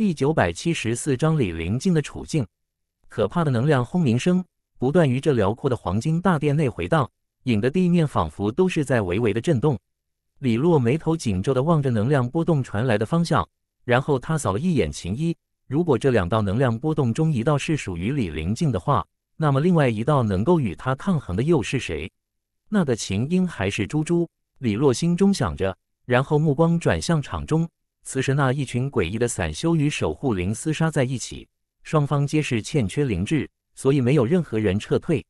第九百七十四章李灵静的处境，可怕的能量轰鸣声不断于这辽阔的黄金大殿内回荡，引得地面仿佛都是在微微的震动。李洛眉头紧皱的望着能量波动传来的方向，然后他扫了一眼秦一。如果这两道能量波动中一道是属于李灵静的话，那么另外一道能够与他抗衡的又是谁？那个秦英还是猪猪？李洛心中想着，然后目光转向场中。此时，那一群诡异的散修与守护灵厮杀在一起，双方皆是欠缺灵智，所以没有任何人撤退。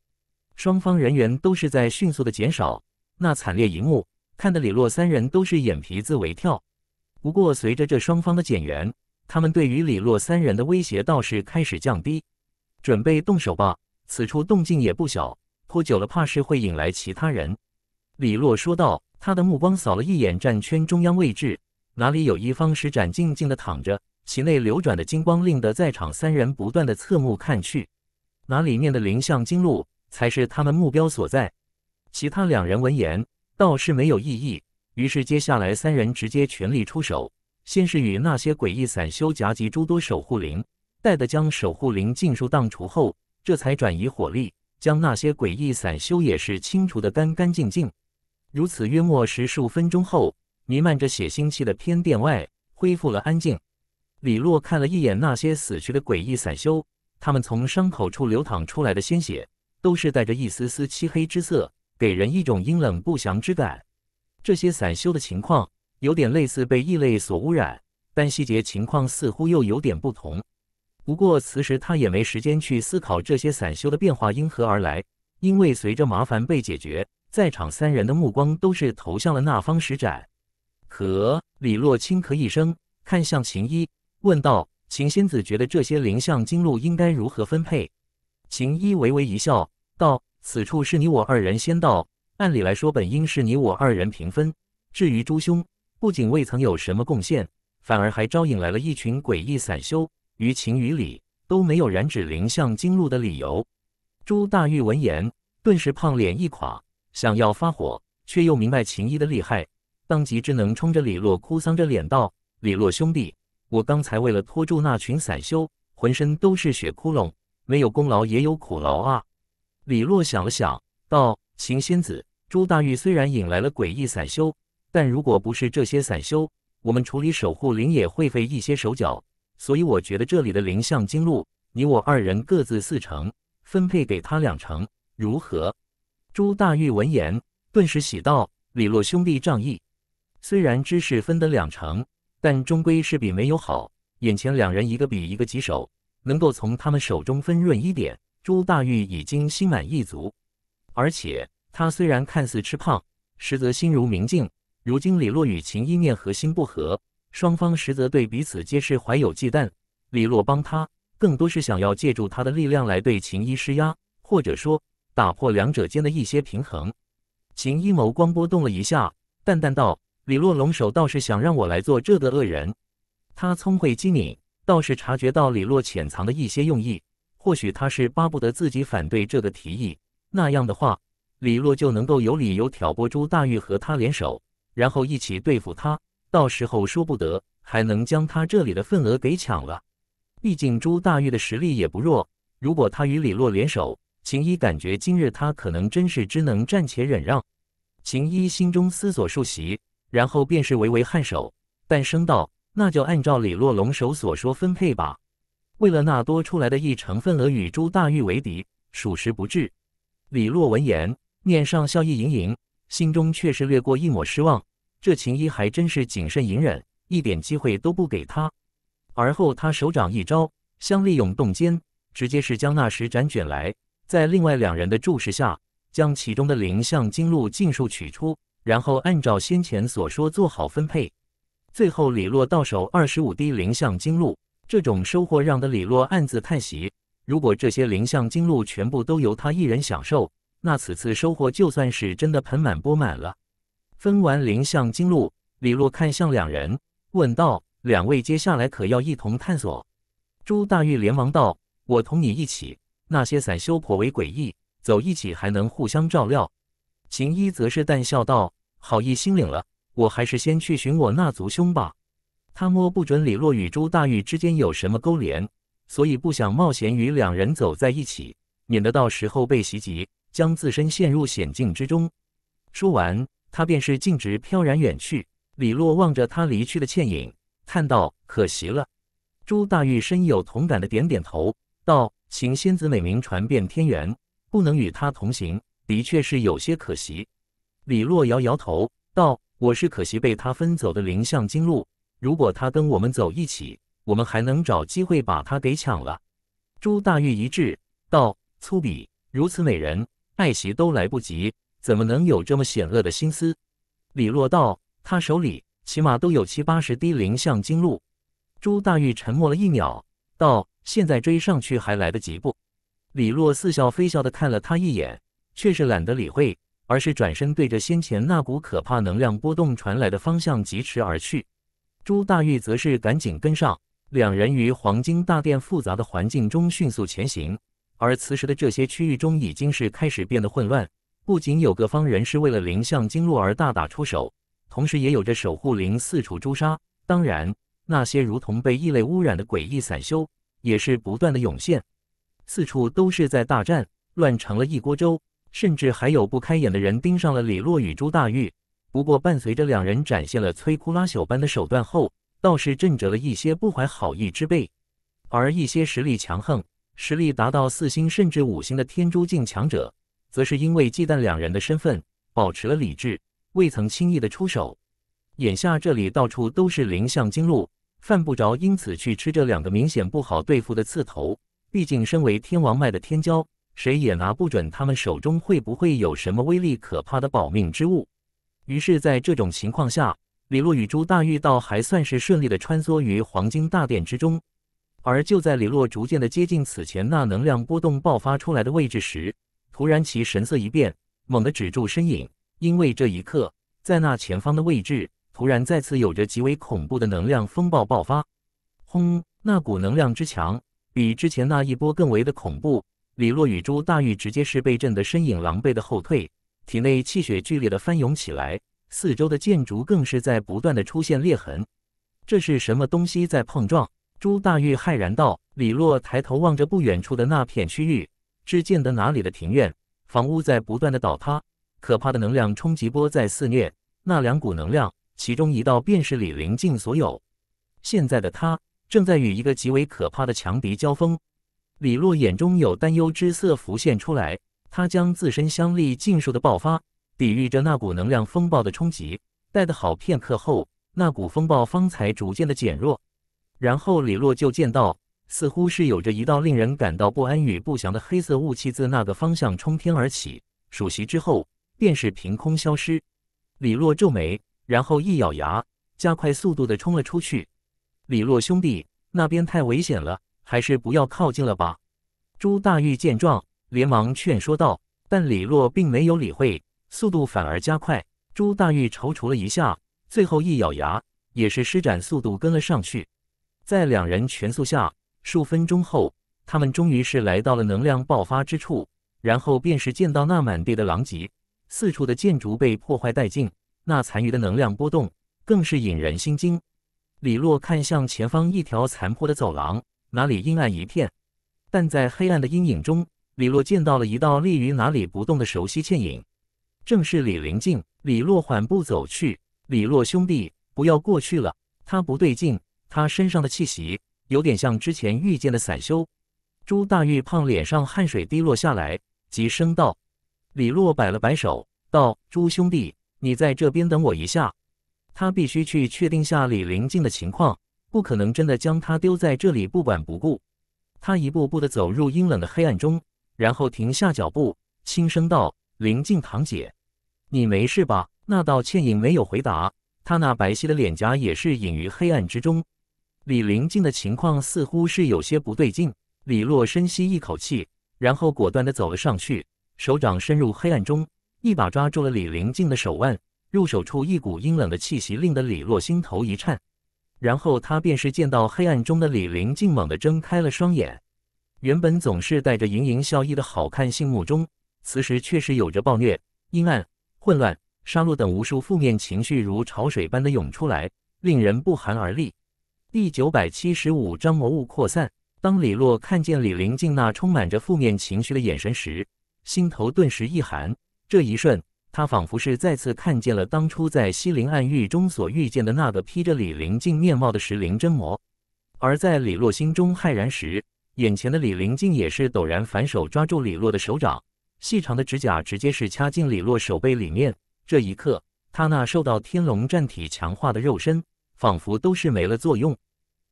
双方人员都是在迅速的减少，那惨烈一幕看得李洛三人都是眼皮子微跳。不过，随着这双方的减员，他们对于李洛三人的威胁倒是开始降低。准备动手吧，此处动静也不小，拖久了怕是会引来其他人。李洛说道，他的目光扫了一眼战圈中央位置。哪里有一方施展，静静的躺着，其内流转的金光令得在场三人不断的侧目看去。哪里面的灵象金路才是他们目标所在。其他两人闻言倒是没有异议，于是接下来三人直接全力出手，先是与那些诡异散修夹击诸多守护灵，待得将守护灵尽数荡除后，这才转移火力，将那些诡异散修也是清除的干干净净。如此约莫十数分钟后。弥漫着血腥气的偏殿外恢复了安静。李洛看了一眼那些死去的诡异散修，他们从伤口处流淌出来的鲜血都是带着一丝丝漆黑之色，给人一种阴冷不祥之感。这些散修的情况有点类似被异类所污染，但细节情况似乎又有点不同。不过此时他也没时间去思考这些散修的变化因何而来，因为随着麻烦被解决，在场三人的目光都是投向了那方石展。和李洛轻咳一声，看向秦一，问道：“秦仙子觉得这些灵象经鹿应该如何分配？”秦一微微一笑，道：“此处是你我二人先到，按理来说本应是你我二人平分。至于朱兄，不仅未曾有什么贡献，反而还招引来了一群诡异散修，于情于理都没有染指灵象经鹿的理由。”朱大玉闻言，顿时胖脸一垮，想要发火，却又明白秦一的厉害。当即只能冲着李洛哭丧着脸道：“李洛兄弟，我刚才为了拖住那群散修，浑身都是血窟窿，没有功劳也有苦劳啊！”李洛想了想，道：“秦仙子，朱大玉虽然引来了诡异散修，但如果不是这些散修，我们处理守护灵也会费一些手脚。所以我觉得这里的灵象经路，你我二人各自四成，分配给他两成，如何？”朱大玉闻言，顿时喜道：“李洛兄弟仗义。”虽然知识分得两成，但终归是比没有好。眼前两人一个比一个棘手，能够从他们手中分润一点，朱大玉已经心满意足。而且他虽然看似吃胖，实则心如明镜。如今李洛与秦一念核心不合，双方实则对彼此皆是怀有忌惮。李洛帮他，更多是想要借助他的力量来对秦一施压，或者说打破两者间的一些平衡。秦一眸光波动了一下，淡淡道。李洛龙首倒是想让我来做这个恶人，他聪慧机敏，倒是察觉到李洛潜藏的一些用意。或许他是巴不得自己反对这个提议，那样的话，李洛就能够有理由挑拨朱大玉和他联手，然后一起对付他。到时候说不得还能将他这里的份额给抢了。毕竟朱大玉的实力也不弱，如果他与李洛联手，秦一感觉今日他可能真是只能暂且忍让。秦一心中思索数息。然后便是微微颔首，但声道：“那就按照李洛龙首所说分配吧。为了那多出来的一成份额与朱大玉为敌，属实不智。”李洛闻言，面上笑意盈盈，心中却是掠过一抹失望。这秦一还真是谨慎隐忍，一点机会都不给他。而后他手掌一招，香力涌动间，直接是将那石盏卷来，在另外两人的注视下，将其中的灵象经鹿尽数取出。然后按照先前所说做好分配，最后李洛到手二十五滴灵象金露，这种收获让的李洛暗自叹息。如果这些灵象金露全部都由他一人享受，那此次收获就算是真的盆满钵满了。分完灵象金露，李洛看向两人，问道：“两位接下来可要一同探索？”朱大玉连忙道：“我同你一起，那些散修颇为诡异，走一起还能互相照料。”秦一则是淡笑道：“好意心领了，我还是先去寻我那族兄吧。”他摸不准李洛与朱大玉之间有什么勾连，所以不想冒险与两人走在一起，免得到时候被袭击，将自身陷入险境之中。说完，他便是径直飘然远去。李洛望着他离去的倩影，叹道：“可惜了。”朱大玉深有同感的点点头，道：“秦仙子美名传遍天元，不能与他同行。”的确是有些可惜，李洛摇摇头道：“我是可惜被他分走的灵象金鹿。如果他跟我们走一起，我们还能找机会把他给抢了。”朱大玉一致道：“粗鄙，如此美人，爱惜都来不及，怎么能有这么险恶的心思？”李洛道：“他手里起码都有七八十滴灵象金鹿。”朱大玉沉默了一秒，道：“现在追上去还来得及不？”李洛似笑非笑的看了他一眼。却是懒得理会，而是转身对着先前那股可怕能量波动传来的方向疾驰而去。朱大玉则是赶紧跟上，两人于黄金大殿复杂的环境中迅速前行。而此时的这些区域中已经是开始变得混乱，不仅有个方人是为了灵象经络而大打出手，同时也有着守护灵四处诛杀。当然，那些如同被异类污染的诡异散修也是不断的涌现，四处都是在大战，乱成了一锅粥。甚至还有不开眼的人盯上了李洛与朱大玉。不过，伴随着两人展现了摧枯拉朽般的手段后，倒是震慑了一些不怀好意之辈。而一些实力强横、实力达到四星甚至五星的天珠境强者，则是因为忌惮两人的身份，保持了理智，未曾轻易的出手。眼下这里到处都是灵象金鹿，犯不着因此去吃这两个明显不好对付的刺头。毕竟，身为天王脉的天骄。谁也拿不准他们手中会不会有什么威力可怕的保命之物。于是，在这种情况下，李洛与朱大玉倒还算是顺利的穿梭于黄金大殿之中。而就在李洛逐渐的接近此前那能量波动爆发出来的位置时，突然其神色一变，猛地止住身影，因为这一刻，在那前方的位置，突然再次有着极为恐怖的能量风暴爆发。轰！那股能量之强，比之前那一波更为的恐怖。李洛与朱大玉直接是被震得身影狼狈的后退，体内气血剧烈的翻涌起来，四周的建筑更是在不断的出现裂痕。这是什么东西在碰撞？朱大玉骇然道。李洛抬头望着不远处的那片区域，只见得哪里的庭院、房屋在不断的倒塌，可怕的能量冲击波在肆虐。那两股能量，其中一道便是李林静所有。现在的他正在与一个极为可怕的强敌交锋。李洛眼中有担忧之色浮现出来，他将自身香力尽数的爆发，抵御着那股能量风暴的冲击。待得好片刻后，那股风暴方才逐渐的减弱。然后李洛就见到，似乎是有着一道令人感到不安与不祥的黑色雾气自那个方向冲天而起，数息之后，便是凭空消失。李洛皱眉，然后一咬牙，加快速度的冲了出去。李洛兄弟那边太危险了。还是不要靠近了吧。朱大玉见状，连忙劝说道，但李洛并没有理会，速度反而加快。朱大玉踌躇了一下，最后一咬牙，也是施展速度跟了上去。在两人全速下，数分钟后，他们终于是来到了能量爆发之处，然后便是见到那满地的狼藉，四处的建筑被破坏殆尽，那残余的能量波动更是引人心惊。李洛看向前方一条残破的走廊。哪里阴暗一片，但在黑暗的阴影中，李洛见到了一道立于哪里不动的熟悉倩影，正是李灵静。李洛缓步走去。李洛兄弟，不要过去了，他不对劲，他身上的气息有点像之前遇见的散修。朱大玉胖脸上汗水滴落下来，急声道：“李洛摆了摆手，道：‘朱兄弟，你在这边等我一下，他必须去确定下李灵静的情况。’”不可能真的将他丢在这里不管不顾。他一步步的走入阴冷的黑暗中，然后停下脚步，轻声道：“林静堂姐，你没事吧？”那道倩影没有回答，她那白皙的脸颊也是隐于黑暗之中。李林静的情况似乎是有些不对劲。李洛深吸一口气，然后果断的走了上去，手掌伸入黑暗中，一把抓住了李林静的手腕，入手处一股阴冷的气息，令得李洛心头一颤。然后他便是见到黑暗中的李玲，静猛地睁开了双眼，原本总是带着盈盈笑意的好看，信目中此时却是有着暴虐、阴暗、混乱、杀戮等无数负面情绪如潮水般的涌出来，令人不寒而栗。第九百七十五章魔物扩散。当李洛看见李玲静那充满着负面情绪的眼神时，心头顿时一寒。这一瞬。他仿佛是再次看见了当初在西陵暗域中所遇见的那个披着李灵镜面貌的石灵真魔，而在李洛心中骇然时，眼前的李灵镜也是陡然反手抓住李洛的手掌，细长的指甲直接是掐进李洛手背里面。这一刻，他那受到天龙战体强化的肉身仿佛都是没了作用，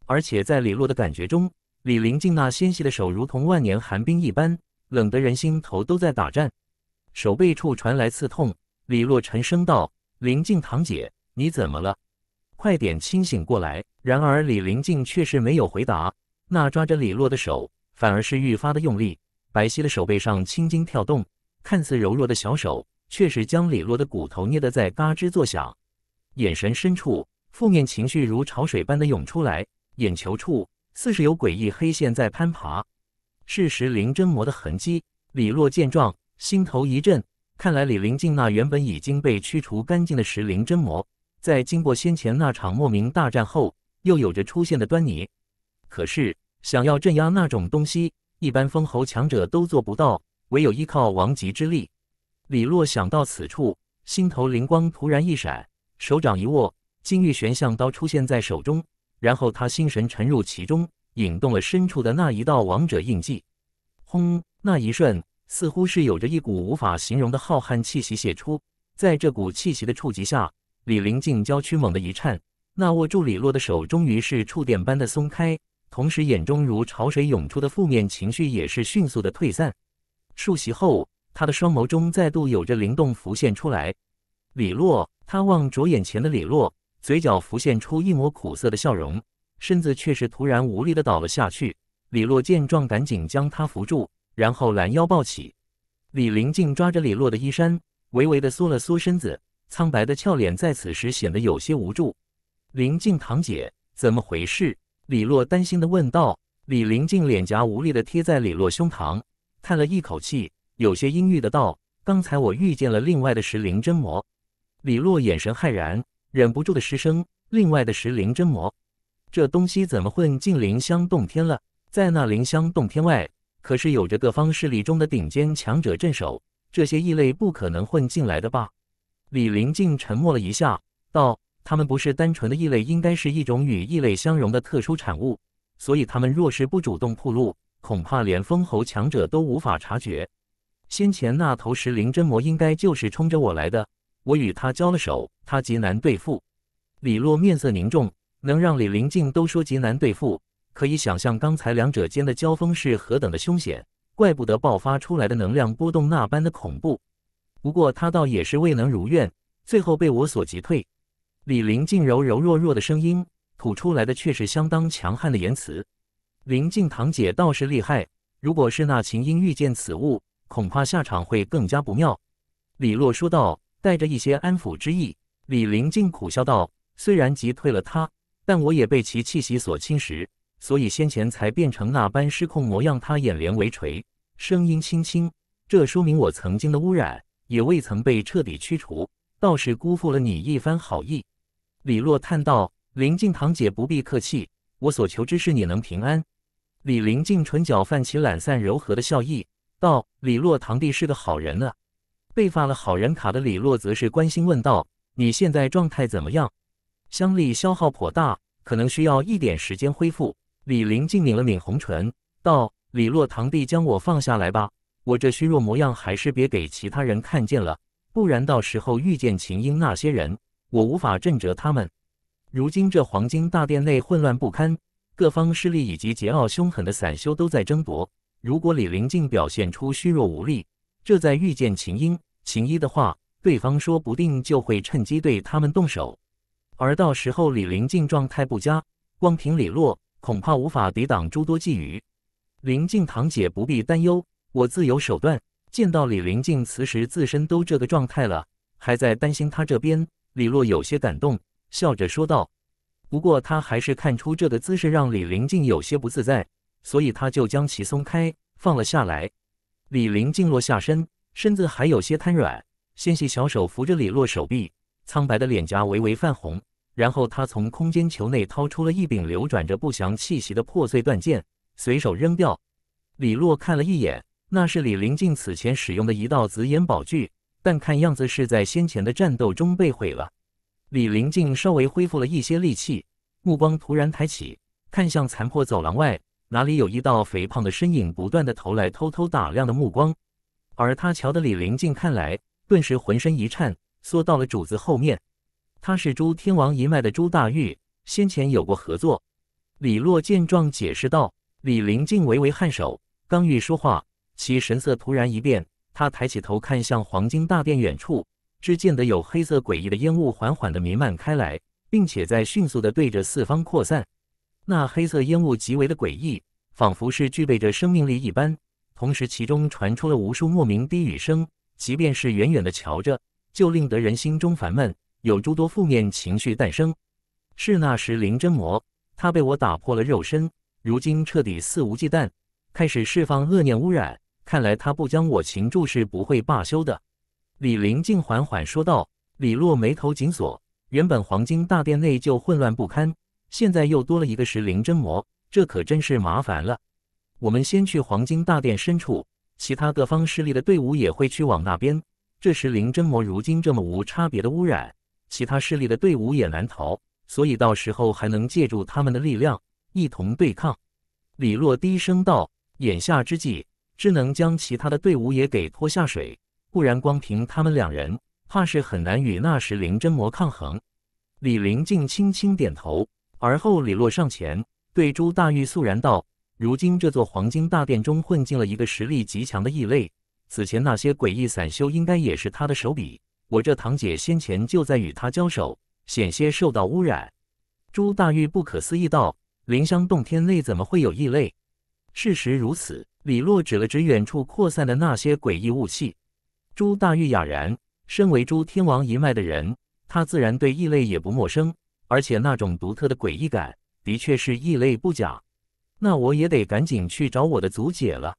而且在李洛的感觉中，李灵镜那纤细的手如同万年寒冰一般，冷得人心头都在打颤。手背处传来刺痛，李洛沉声道：“林静堂姐，你怎么了？快点清醒过来！”然而李林静却是没有回答，那抓着李洛的手反而是愈发的用力，白皙的手背上青筋跳动，看似柔弱的小手却是将李洛的骨头捏得在嘎吱作响。眼神深处，负面情绪如潮水般的涌出来，眼球处似是有诡异黑线在攀爬，是实灵针膜的痕迹。李洛见状。心头一震，看来李灵静那原本已经被驱除干净的石灵真魔，在经过先前那场莫名大战后，又有着出现的端倪。可是，想要镇压那种东西，一般封侯强者都做不到，唯有依靠王级之力。李洛想到此处，心头灵光突然一闪，手掌一握，金玉玄象刀出现在手中，然后他心神沉入其中，引动了深处的那一道王者印记。轰！那一瞬。似乎是有着一股无法形容的浩瀚气息写出，在这股气息的触及下，李灵静娇躯猛地一颤，那握住李洛的手终于是触电般的松开，同时眼中如潮水涌出的负面情绪也是迅速的退散。数息后，他的双眸中再度有着灵动浮现出来。李洛，他望着眼前的李洛，嘴角浮现出一抹苦涩的笑容，身子却是突然无力的倒了下去。李洛见状，赶紧将他扶住。然后拦腰抱起，李林静抓着李洛的衣衫，微微的缩了缩身子，苍白的俏脸在此时显得有些无助。林静堂姐，怎么回事？李洛担心的问道。李林静脸颊无力的贴在李洛胸膛，叹了一口气，有些阴郁的道：“刚才我遇见了另外的石灵真魔。”李洛眼神骇然，忍不住的失声：“另外的石灵真魔，这东西怎么混进灵香洞天了？在那灵香洞天外？”可是有着各方势力中的顶尖强者镇守，这些异类不可能混进来的吧？李林静沉默了一下，道：“他们不是单纯的异类，应该是一种与异类相融的特殊产物。所以他们若是不主动铺路，恐怕连封侯强者都无法察觉。先前那头石灵真魔应该就是冲着我来的。我与他交了手，他极难对付。”李洛面色凝重，能让李林静都说极难对付。可以想象，刚才两者间的交锋是何等的凶险，怪不得爆发出来的能量波动那般的恐怖。不过他倒也是未能如愿，最后被我所击退。李林静柔柔弱弱的声音，吐出来的却是相当强悍的言辞。林静堂姐倒是厉害，如果是那秦英遇见此物，恐怕下场会更加不妙。李洛说道，带着一些安抚之意。李林静苦笑道：“虽然击退了他，但我也被其气息所侵蚀。”所以先前才变成那般失控模样。他眼帘微垂，声音轻轻，这说明我曾经的污染也未曾被彻底驱除，倒是辜负了你一番好意。李洛叹道：“林静堂姐不必客气，我所求之事，你能平安。”李林静唇角泛起懒散柔和的笑意，道：“李洛堂弟是个好人呢。”被发了好人卡的李洛则是关心问道：“你现在状态怎么样？香力消耗颇大，可能需要一点时间恢复。”李林静抿了抿红唇，道：“李洛堂弟，将我放下来吧。我这虚弱模样，还是别给其他人看见了。不然到时候遇见秦英那些人，我无法震折他们。如今这黄金大殿内混乱不堪，各方势力以及桀骜凶狠的散修都在争夺。如果李林静表现出虚弱无力，这在遇见秦英、秦一的话，对方说不定就会趁机对他们动手。而到时候李林静状态不佳，光凭李洛。”恐怕无法抵挡诸多觊觎。林静堂姐不必担忧，我自有手段。见到李林静此时自身都这个状态了，还在担心他这边，李洛有些感动，笑着说道。不过他还是看出这个姿势让李林静有些不自在，所以他就将其松开，放了下来。李林静落下身，身子还有些瘫软，纤细小手扶着李洛手臂，苍白的脸颊微微泛红。然后他从空间球内掏出了一柄流转着不祥气息的破碎断剑，随手扔掉。李洛看了一眼，那是李灵静此前使用的一道紫眼宝具，但看样子是在先前的战斗中被毁了。李灵静稍微恢复了一些力气，目光突然抬起，看向残破走廊外，哪里有一道肥胖的身影不断的投来偷偷打量的目光。而他瞧得李灵静看来，顿时浑身一颤，缩到了主子后面。他是朱天王一脉的朱大玉，先前有过合作。李洛见状解释道。李林静微微颔首，刚欲说话，其神色突然一变。他抬起头看向黄金大殿远处，只见得有黑色诡异的烟雾缓缓的弥漫开来，并且在迅速的对着四方扩散。那黑色烟雾极为的诡异，仿佛是具备着生命力一般。同时，其中传出了无数莫名低语声，即便是远远的瞧着，就令得人心中烦闷。有诸多负面情绪诞生，是那时灵真魔，他被我打破了肉身，如今彻底肆无忌惮，开始释放恶念污染。看来他不将我擒住是不会罢休的。李林静缓缓说道。李洛眉头紧锁，原本黄金大殿内就混乱不堪，现在又多了一个石灵真魔，这可真是麻烦了。我们先去黄金大殿深处，其他各方势力的队伍也会去往那边。这石灵真魔如今这么无差别的污染。其他势力的队伍也难逃，所以到时候还能借助他们的力量一同对抗。李洛低声道：“眼下之计，只能将其他的队伍也给拖下水，不然光凭他们两人，怕是很难与那时灵真魔抗衡。”李灵静轻轻点头，而后李洛上前对朱大玉肃然道：“如今这座黄金大殿中混进了一个实力极强的异类，此前那些诡异散修应该也是他的手笔。”我这堂姐先前就在与他交手，险些受到污染。朱大玉不可思议道：“灵香洞天内怎么会有异类？”事实如此。李洛指了指远处扩散的那些诡异雾气。朱大玉哑然。身为朱天王一脉的人，他自然对异类也不陌生。而且那种独特的诡异感，的确是异类不假。那我也得赶紧去找我的族姐了。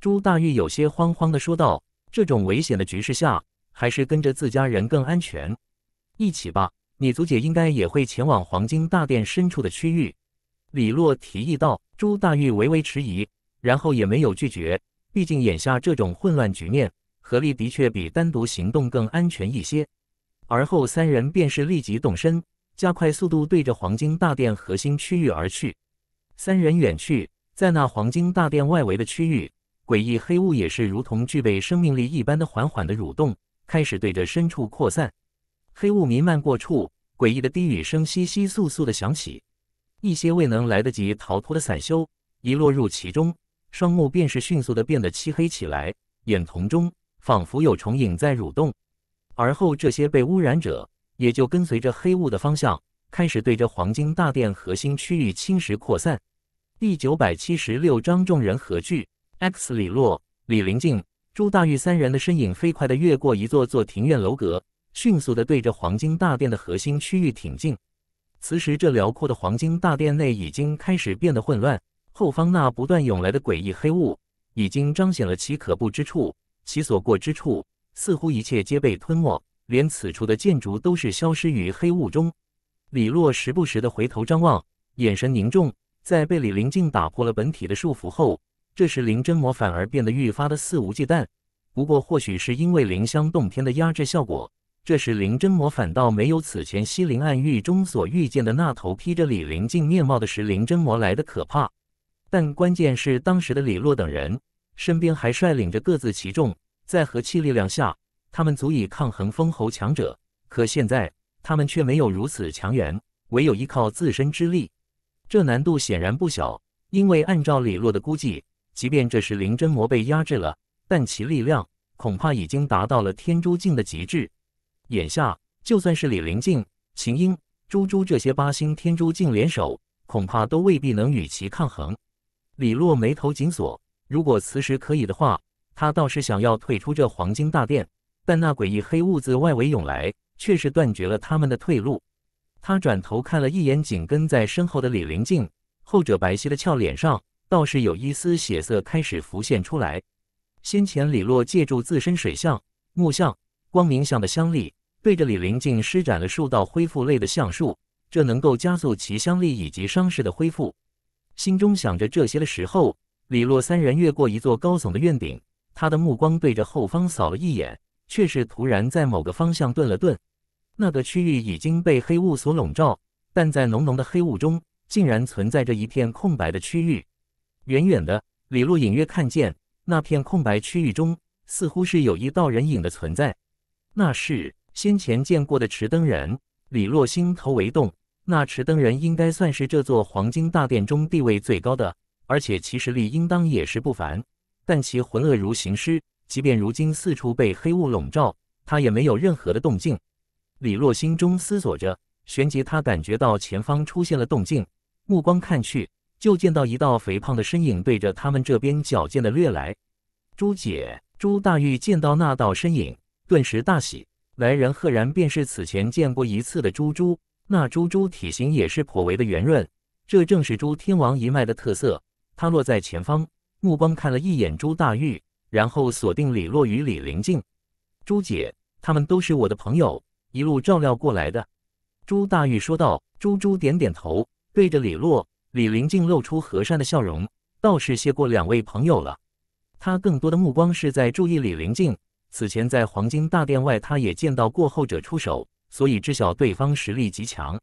朱大玉有些慌慌地说道：“这种危险的局势下。”还是跟着自家人更安全，一起吧。你族姐应该也会前往黄金大殿深处的区域。”李洛提议道。朱大玉微微迟疑，然后也没有拒绝。毕竟眼下这种混乱局面，合力的确比单独行动更安全一些。而后三人便是立即动身，加快速度，对着黄金大殿核心区域而去。三人远去，在那黄金大殿外围的区域，诡异黑雾也是如同具备生命力一般的缓缓的蠕动。开始对着深处扩散，黑雾弥漫过处，诡异的低语声稀稀簌簌的响起。一些未能来得及逃脱的散修，一落入其中，双目便是迅速的变得漆黑起来，眼瞳中仿佛有虫影在蠕动。而后，这些被污染者也就跟随着黑雾的方向，开始对着黄金大殿核心区域侵蚀扩散。第九百七十六章众人何惧？X 李洛李林静。朱大玉三人的身影飞快地越过一座座庭院楼阁，迅速地对着黄金大殿的核心区域挺进。此时，这辽阔的黄金大殿内已经开始变得混乱，后方那不断涌来的诡异黑雾已经彰显了其可怖之处。其所过之处，似乎一切皆被吞没，连此处的建筑都是消失于黑雾中。李洛时不时地回头张望，眼神凝重。在被李灵静打破了本体的束缚后，这时，灵真魔反而变得愈发的肆无忌惮。不过，或许是因为灵香洞天的压制效果，这时灵真魔反倒没有此前西陵暗域中所遇见的那头披着李灵镜面貌的石灵真魔来的可怕。但关键是，当时的李洛等人身边还率领着各自其众，在和气力量下，他们足以抗衡封侯强者。可现在，他们却没有如此强援，唯有依靠自身之力，这难度显然不小。因为按照李洛的估计，即便这时灵真魔被压制了，但其力量恐怕已经达到了天珠境的极致。眼下，就算是李灵静、秦英、朱朱这些八星天珠境联手，恐怕都未必能与其抗衡。李洛眉头紧锁，如果此时可以的话，他倒是想要退出这黄金大殿。但那诡异黑雾自外围涌来，却是断绝了他们的退路。他转头看了一眼紧跟在身后的李灵静，后者白皙的俏脸上。倒是有一丝血色开始浮现出来。先前李洛借助自身水相、木相、光明相的相力，对着李灵静施展了数道恢复类的相术，这能够加速其相力以及伤势的恢复。心中想着这些的时候，李洛三人越过一座高耸的院顶，他的目光对着后方扫了一眼，却是突然在某个方向顿了顿。那个区域已经被黑雾所笼罩，但在浓浓的黑雾中，竟然存在着一片空白的区域。远远的，李洛隐约看见那片空白区域中似乎是有一道人影的存在，那是先前见过的持灯人。李洛心头微动，那持灯人应该算是这座黄金大殿中地位最高的，而且其实力应当也是不凡。但其浑噩如行尸，即便如今四处被黑雾笼罩，他也没有任何的动静。李洛心中思索着，旋即他感觉到前方出现了动静，目光看去。就见到一道肥胖的身影对着他们这边矫健的掠来。朱姐朱大玉见到那道身影，顿时大喜，来人赫然便是此前见过一次的朱猪，那朱猪体型也是颇为的圆润，这正是朱天王一脉的特色。他落在前方，目光看了一眼朱大玉，然后锁定李洛与李灵静。朱姐，他们都是我的朋友，一路照料过来的。朱大玉说道。朱猪点点头，对着李洛。李林静露出和善的笑容，倒是谢过两位朋友了。他更多的目光是在注意李林静。此前在黄金大殿外，他也见到过后者出手，所以知晓对方实力极强。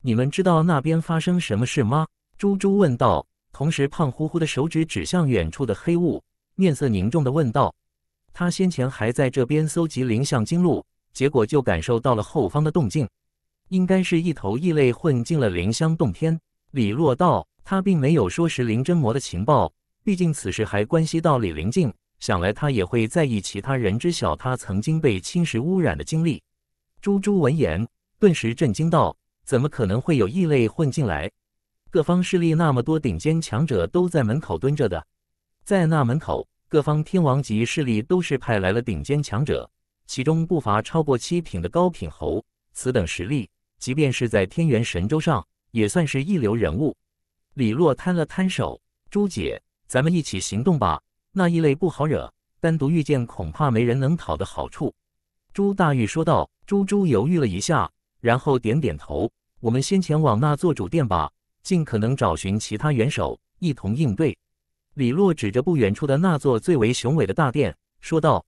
你们知道那边发生什么事吗？猪猪问道，同时胖乎乎的手指指向远处的黑雾，面色凝重的问道：“他先前还在这边搜集灵象经录，结果就感受到了后方的动静，应该是一头异类混进了灵香洞天。”李洛道：“他并没有说是林真魔的情报，毕竟此事还关系到李灵静，想来他也会在意其他人知晓他曾经被侵蚀污染的经历。”猪猪闻言，顿时震惊道：“怎么可能会有异类混进来？各方势力那么多，顶尖强者都在门口蹲着的。在那门口，各方天王级势力都是派来了顶尖强者，其中不乏超过七品的高品侯。此等实力，即便是在天元神州上。”也算是一流人物，李洛摊了摊手：“朱姐，咱们一起行动吧。那异类不好惹，单独遇见恐怕没人能讨的好处。”朱大玉说道。猪猪犹豫了一下，然后点点头：“我们先前往那座主殿吧，尽可能找寻其他元首，一同应对。”李洛指着不远处的那座最为雄伟的大殿说道。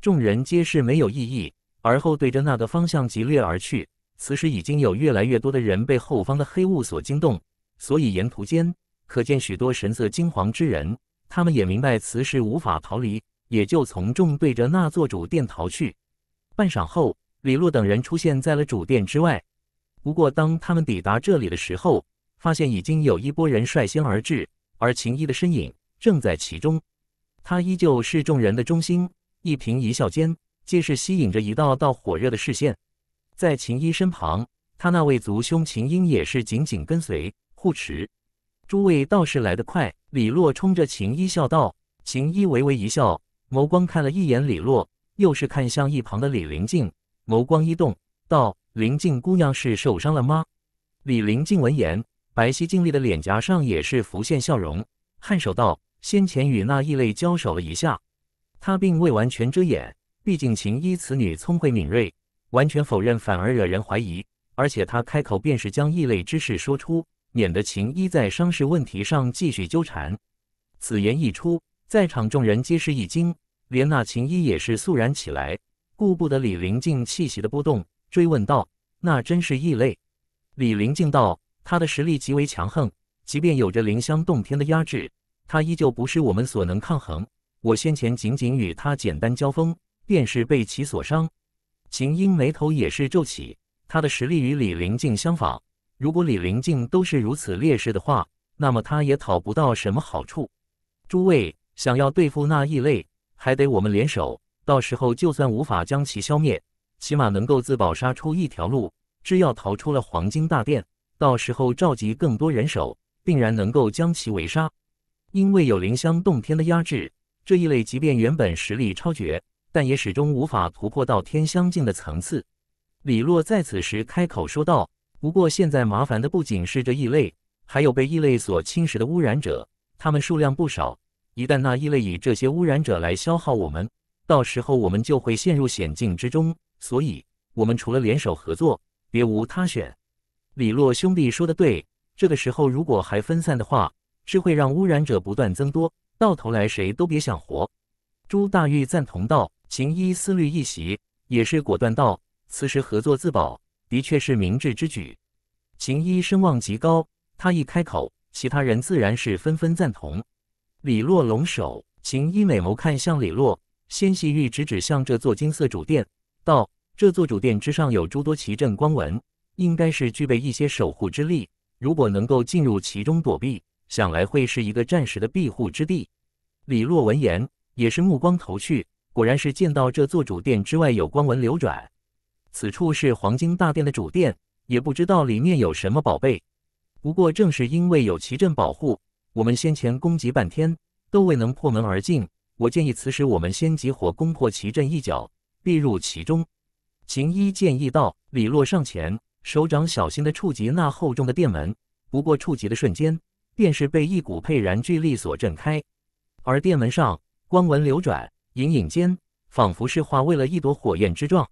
众人皆是没有异议，而后对着那个方向疾掠而去。此时已经有越来越多的人被后方的黑雾所惊动，所以沿途间可见许多神色惊惶之人。他们也明白此时无法逃离，也就从众对着那座主殿逃去。半晌后，李洛等人出现在了主殿之外。不过当他们抵达这里的时候，发现已经有一波人率先而至，而秦一的身影正在其中。他依旧是众人的中心，一颦一笑间皆是吸引着一道道火热的视线。在秦一身旁，他那位族兄秦英也是紧紧跟随护持。诸位倒是来得快。李洛冲着秦一笑道。秦一微微一笑，眸光看了一眼李洛，又是看向一旁的李灵静，眸光一动，道：“灵静姑娘是受伤了吗？”李灵静闻言，白皙净丽的脸颊上也是浮现笑容，颔首道：“先前与那异类交手了一下，他并未完全遮掩，毕竟秦一此女聪慧敏锐。”完全否认反而惹人怀疑，而且他开口便是将异类之事说出，免得秦一在伤势问题上继续纠缠。此言一出，在场众人皆是一惊，连那秦一也是肃然起来，顾不得李林静气息的波动，追问道：“那真是异类？”李林静道：“他的实力极为强横，即便有着灵香洞天的压制，他依旧不是我们所能抗衡。我先前仅仅与他简单交锋，便是被其所伤。”秦英眉头也是皱起，他的实力与李林静相仿，如果李林静都是如此劣势的话，那么他也讨不到什么好处。诸位想要对付那异类，还得我们联手，到时候就算无法将其消灭，起码能够自保，杀出一条路。只要逃出了黄金大殿，到时候召集更多人手，定然能够将其围杀。因为有灵香洞天的压制，这一类即便原本实力超绝。但也始终无法突破到天相境的层次。李洛在此时开口说道：“不过现在麻烦的不仅是这异类，还有被异类所侵蚀的污染者，他们数量不少。一旦那异类以这些污染者来消耗我们，到时候我们就会陷入险境之中。所以，我们除了联手合作，别无他选。”李洛兄弟说的对，这个时候如果还分散的话，是会让污染者不断增多，到头来谁都别想活。”朱大玉赞同道。秦一思虑一席，也是果断道：“此时合作自保，的确是明智之举。”秦一声望极高，他一开口，其他人自然是纷纷赞同。李洛龙首，秦一美眸看向李洛，纤细玉指指向这座金色主殿，道：“这座主殿之上有诸多奇阵光纹，应该是具备一些守护之力。如果能够进入其中躲避，想来会是一个暂时的庇护之地。”李洛闻言，也是目光投去。果然是见到这座主殿之外有光纹流转，此处是黄金大殿的主殿，也不知道里面有什么宝贝。不过正是因为有奇阵保护，我们先前攻击半天都未能破门而进。我建议此时我们先集火攻破奇阵一角，避入其中。秦一建议道。李洛上前，手掌小心的触及那厚重的殿门，不过触及的瞬间，便是被一股沛然巨力所震开，而殿门上光纹流转。隐隐间，仿佛是化为了一朵火焰之状。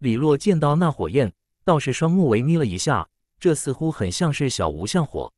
李洛见到那火焰，倒是双目微眯了一下，这似乎很像是小无像火。